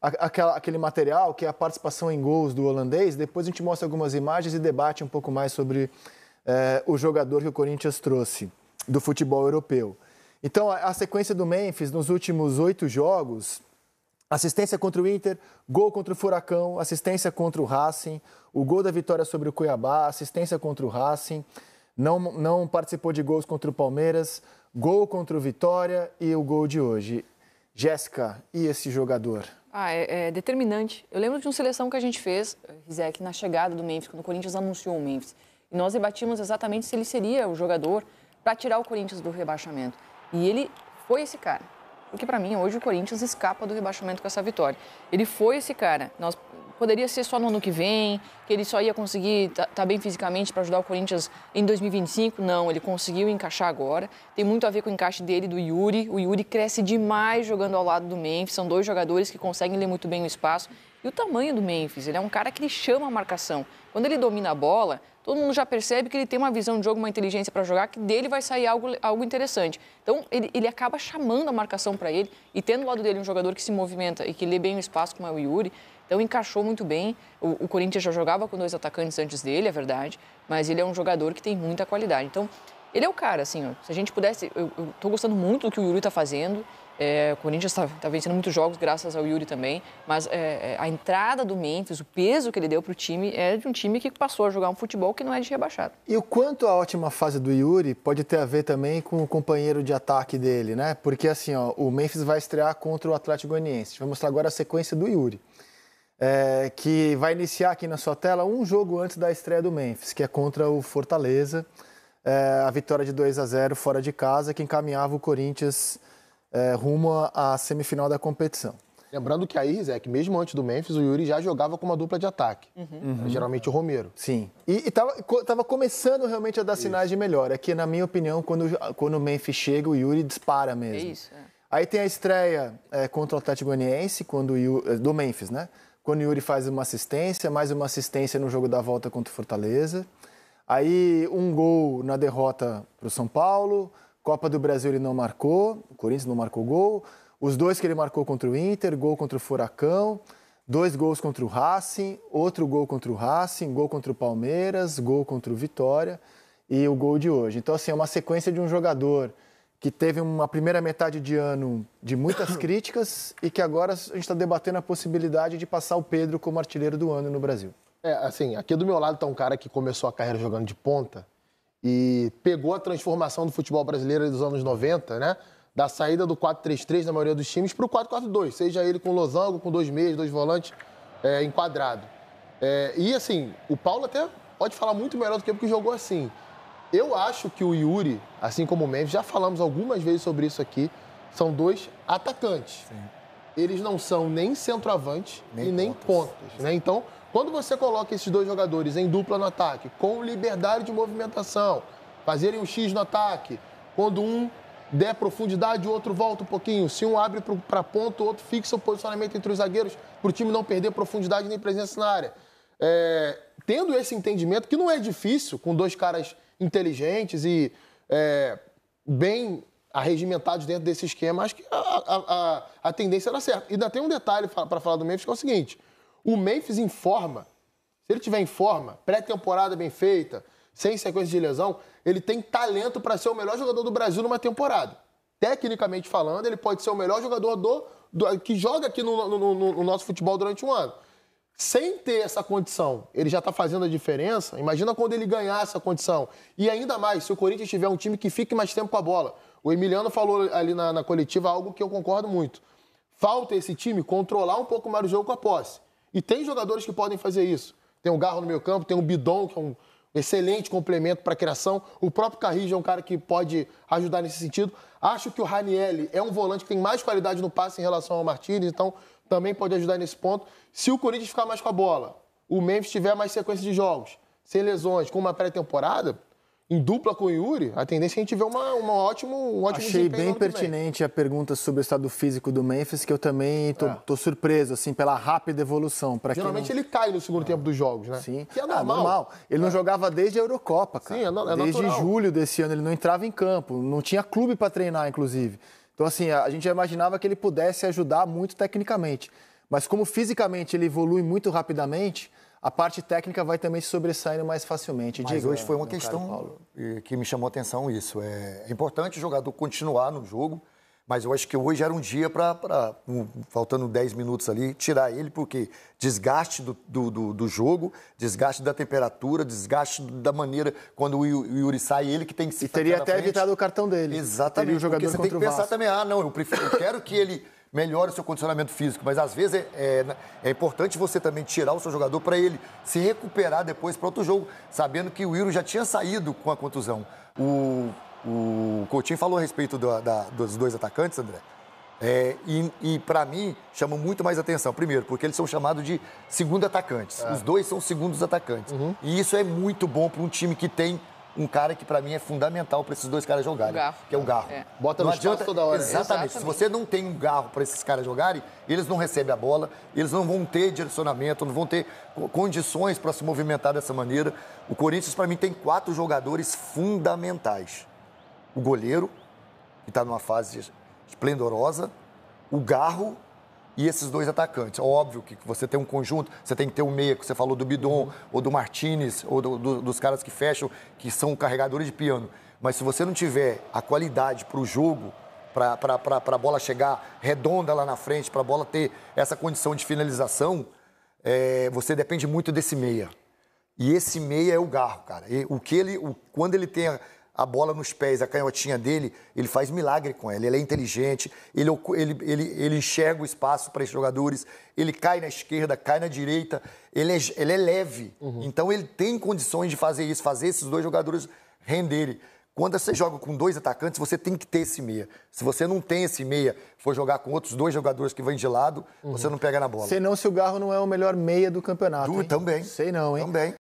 aquela, aquele material, que é a participação em gols do holandês. Depois a gente mostra algumas imagens e debate um pouco mais sobre é, o jogador que o Corinthians trouxe do futebol europeu. Então, a, a sequência do Memphis nos últimos oito jogos Assistência contra o Inter, gol contra o Furacão, assistência contra o Racing, o gol da vitória sobre o Cuiabá, assistência contra o Racing, não, não participou de gols contra o Palmeiras, gol contra o Vitória e o gol de hoje. Jéssica, e esse jogador? Ah, é, é, determinante. Eu lembro de uma seleção que a gente fez, eh, Rizek, na chegada do Memphis, quando o Corinthians anunciou o Memphis. E nós debatíamos exatamente se ele seria o jogador para tirar o Corinthians do rebaixamento. E ele foi esse cara. Porque, para mim, hoje o Corinthians escapa do rebaixamento com essa vitória. Ele foi esse cara. Nós poderia ser só no ano que vem, que ele só ia conseguir estar tá, tá bem fisicamente para ajudar o Corinthians em 2025. Não, ele conseguiu encaixar agora. Tem muito a ver com o encaixe dele, do Yuri. O Yuri cresce demais jogando ao lado do Memphis. São dois jogadores que conseguem ler muito bem o espaço e o tamanho do Memphis, ele é um cara que ele chama a marcação. Quando ele domina a bola, todo mundo já percebe que ele tem uma visão de jogo, uma inteligência para jogar, que dele vai sair algo, algo interessante. Então, ele, ele acaba chamando a marcação para ele e tendo ao lado dele um jogador que se movimenta e que lê bem o espaço, como é o Yuri. Então, encaixou muito bem. O, o Corinthians já jogava com dois atacantes antes dele, é verdade, mas ele é um jogador que tem muita qualidade. Então, ele é o cara, assim, ó, se a gente pudesse. Eu, eu tô gostando muito do que o Yuri está fazendo. É, o Corinthians está tá vencendo muitos jogos graças ao Yuri também, mas é, é a entrada do Memphis, o peso que ele deu para o time, é de um time que passou a jogar um futebol que não é de rebaixado. E o quanto a ótima fase do Yuri pode ter a ver também com o companheiro de ataque dele, né? Porque assim, ó, o Memphis vai estrear contra o Atlético Goianiense. Vou mostrar agora a sequência do Yuri. É, que vai iniciar aqui na sua tela um jogo antes da estreia do Memphis, que é contra o Fortaleza. É, a vitória de 2 a 0 fora de casa, que encaminhava o Corinthians é, rumo à semifinal da competição. Lembrando que aí, Zé, que mesmo antes do Memphis, o Yuri já jogava com uma dupla de ataque. Uhum. É, uhum. Geralmente o Romero. Sim. E estava começando realmente a dar sinais isso. de melhora. É que, na minha opinião, quando, quando o Memphis chega, o Yuri dispara mesmo. É isso. É. Aí tem a estreia é, contra o Atlético Goianiense, quando é, do Memphis, né? Quando o Yuri faz uma assistência, mais uma assistência no jogo da volta contra o Fortaleza. Aí um gol na derrota para o São Paulo Copa do Brasil ele não marcou, o Corinthians não marcou gol. Os dois que ele marcou contra o Inter, gol contra o Furacão, dois gols contra o Racing, outro gol contra o Racing, gol contra o Palmeiras, gol contra o Vitória e o gol de hoje. Então, assim, é uma sequência de um jogador que teve uma primeira metade de ano de muitas críticas e que agora a gente está debatendo a possibilidade de passar o Pedro como artilheiro do ano no Brasil. É, assim, aqui do meu lado está um cara que começou a carreira jogando de ponta, e pegou a transformação do futebol brasileiro dos anos 90, né? Da saída do 4-3-3 na maioria dos times para o 4-4-2, seja ele com losango, com dois meias, dois volantes, é, enquadrado. É, e assim, o Paulo até pode falar muito melhor do que eu, porque jogou assim. Eu acho que o Yuri, assim como o Memphis, já falamos algumas vezes sobre isso aqui, são dois atacantes. Sim. Eles não são nem centroavante nem e pontas. nem pontas. Né? Então, quando você coloca esses dois jogadores em dupla no ataque, com liberdade de movimentação, fazerem um X no ataque, quando um der profundidade, o outro volta um pouquinho. Se um abre para ponta, o outro fixa o posicionamento entre os zagueiros, para o time não perder profundidade nem presença na área. É, tendo esse entendimento, que não é difícil, com dois caras inteligentes e é, bem arregimentados dentro desse esquema, acho que a, a, a, a tendência era certa. E ainda tem um detalhe para falar do Memphis, que é o seguinte... O Memphis em forma, se ele tiver em forma, pré-temporada bem feita, sem sequência de lesão, ele tem talento para ser o melhor jogador do Brasil numa temporada. Tecnicamente falando, ele pode ser o melhor jogador do, do que joga aqui no, no, no, no nosso futebol durante um ano. Sem ter essa condição, ele já está fazendo a diferença. Imagina quando ele ganhar essa condição. E ainda mais, se o Corinthians tiver um time que fique mais tempo com a bola. O Emiliano falou ali na, na coletiva algo que eu concordo muito. Falta esse time controlar um pouco mais o jogo com a posse. E tem jogadores que podem fazer isso. Tem o um Garro no meio campo, tem o um Bidon, que é um excelente complemento para a criação. O próprio Carrilho é um cara que pode ajudar nesse sentido. Acho que o Ranielli é um volante que tem mais qualidade no passe em relação ao Martínez, então também pode ajudar nesse ponto. Se o Corinthians ficar mais com a bola, o Memphis tiver mais sequência de jogos, sem lesões, com uma pré-temporada, em dupla com o Yuri, a tendência é a gente ver uma, uma ótimo, um ótimo Achei bem pertinente a pergunta sobre o estado físico do Memphis, que eu também tô, é. tô surpreso, assim, pela rápida evolução. Geralmente não... ele cai no segundo é. tempo dos jogos, né? Sim. Que é normal. Ah, normal. Ele é. não jogava desde a Eurocopa, cara. Sim, é, no, é Desde natural. julho desse ano ele não entrava em campo, não tinha clube para treinar, inclusive. Então, assim, a gente já imaginava que ele pudesse ajudar muito tecnicamente. Mas como fisicamente ele evolui muito rapidamente a parte técnica vai também se sobressaindo mais facilmente. Mas Diga, é, hoje foi uma é questão que me chamou a atenção isso. É, é importante o jogador continuar no jogo, mas eu acho que hoje era um dia para, faltando 10 minutos ali, tirar ele, porque desgaste do, do, do, jogo, desgaste da temperatura, desgaste da maneira quando o Yuri sai, ele que tem que se E teria até evitado o cartão dele. Exatamente. Teria o jogador porque você tem que pensar também, ah, não, eu, prefiro, eu quero que ele melhora o seu condicionamento físico, mas às vezes é, é, é importante você também tirar o seu jogador para ele se recuperar depois para outro jogo, sabendo que o Iro já tinha saído com a contusão. O, o Coutinho falou a respeito da, da, dos dois atacantes, André. É, e, e para mim, chama muito mais atenção. Primeiro, porque eles são chamados de segundo atacantes. É. Os dois são segundos atacantes. Uhum. E isso é muito bom para um time que tem um cara que para mim é fundamental para esses dois caras jogarem, garro. que é o Garro. É. Bota não no adianta... toda hora. Exatamente. Exatamente. Se você não tem um Garro para esses caras jogarem, eles não recebem a bola, eles não vão ter direcionamento, não vão ter condições para se movimentar dessa maneira. O Corinthians para mim tem quatro jogadores fundamentais. O goleiro, que está numa fase esplendorosa, o Garro, e esses dois atacantes. Óbvio que você tem um conjunto, você tem que ter o um meia, que você falou do Bidon, uhum. ou do Martinez, ou do, do, dos caras que fecham, que são carregadores de piano. Mas se você não tiver a qualidade para o jogo, para a bola chegar redonda lá na frente, para a bola ter essa condição de finalização, é, você depende muito desse meia. E esse meia é o garro, cara. E o que ele, o, quando ele tem a bola nos pés, a canhotinha dele, ele faz milagre com ela. Ele é inteligente, ele, ele, ele, ele enxerga o espaço para os jogadores, ele cai na esquerda, cai na direita, ele é, ele é leve. Uhum. Então ele tem condições de fazer isso, fazer esses dois jogadores renderem. Quando você joga com dois atacantes, você tem que ter esse meia. Se você não tem esse meia, for jogar com outros dois jogadores que vêm de lado, uhum. você não pega na bola. Sei não se o Garro não é o melhor meia do campeonato. Du, hein? também. Sei não, hein? Também.